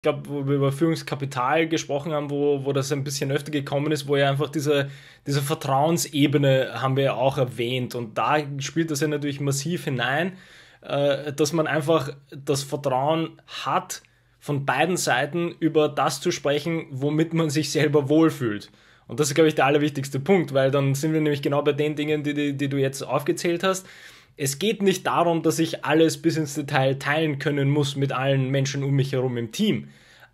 ich glaube, wo wir über Führungskapital gesprochen haben, wo, wo das ein bisschen öfter gekommen ist, wo ja einfach diese, diese Vertrauensebene haben wir ja auch erwähnt. Und da spielt das ja natürlich massiv hinein, äh, dass man einfach das Vertrauen hat, von beiden Seiten über das zu sprechen, womit man sich selber wohlfühlt. Und das ist, glaube ich, der allerwichtigste Punkt, weil dann sind wir nämlich genau bei den Dingen, die, die, die du jetzt aufgezählt hast es geht nicht darum, dass ich alles bis ins Detail teilen können muss mit allen Menschen um mich herum im Team.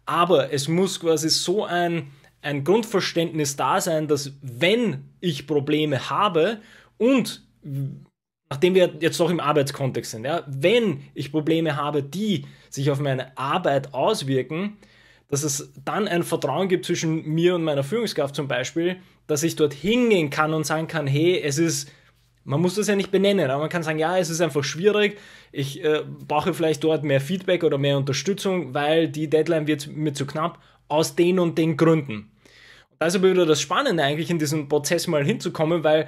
Aber es muss quasi so ein, ein Grundverständnis da sein, dass wenn ich Probleme habe und nachdem wir jetzt noch im Arbeitskontext sind, ja, wenn ich Probleme habe, die sich auf meine Arbeit auswirken, dass es dann ein Vertrauen gibt zwischen mir und meiner Führungskraft zum Beispiel, dass ich dort hingehen kann und sagen kann, hey, es ist man muss das ja nicht benennen, aber man kann sagen, ja, es ist einfach schwierig. Ich äh, brauche vielleicht dort mehr Feedback oder mehr Unterstützung, weil die Deadline wird mir zu knapp aus den und den Gründen. Und das ist aber wieder das Spannende eigentlich in diesem Prozess mal hinzukommen, weil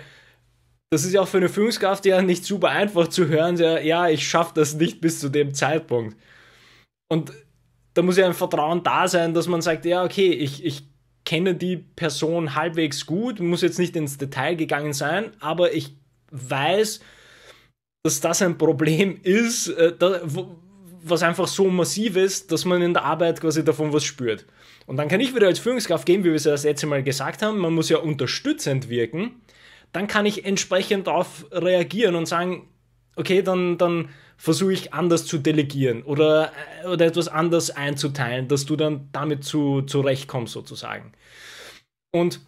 das ist ja auch für eine Führungskraft ja nicht super einfach zu hören, ja, ja ich schaffe das nicht bis zu dem Zeitpunkt. Und da muss ja ein Vertrauen da sein, dass man sagt, ja, okay, ich, ich kenne die Person halbwegs gut, muss jetzt nicht ins Detail gegangen sein, aber ich weiß, dass das ein Problem ist, äh, da, was einfach so massiv ist, dass man in der Arbeit quasi davon was spürt. Und dann kann ich wieder als Führungskraft gehen, wie wir es ja das letzte Mal gesagt haben, man muss ja unterstützend wirken. Dann kann ich entsprechend darauf reagieren und sagen, okay, dann, dann versuche ich anders zu delegieren oder, äh, oder etwas anders einzuteilen, dass du dann damit zu, zurechtkommst sozusagen. Und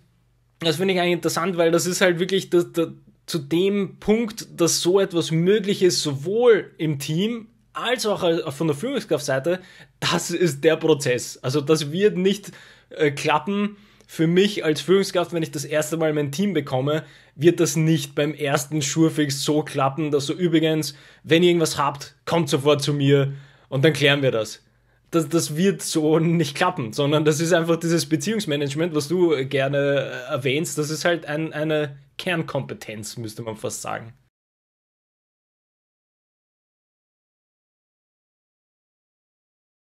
das finde ich eigentlich interessant, weil das ist halt wirklich das, das, zu dem Punkt, dass so etwas möglich ist, sowohl im Team als auch äh, von der Führungskraftseite, das ist der Prozess. Also das wird nicht äh, klappen. Für mich als Führungskraft, wenn ich das erste Mal mein Team bekomme, wird das nicht beim ersten Schurfix so klappen, dass so übrigens, wenn ihr irgendwas habt, kommt sofort zu mir und dann klären wir das das, das wird so nicht klappen, sondern das ist einfach dieses Beziehungsmanagement, was du äh, gerne äh, erwähnst, das ist halt ein, eine Kernkompetenz, müsste man fast sagen.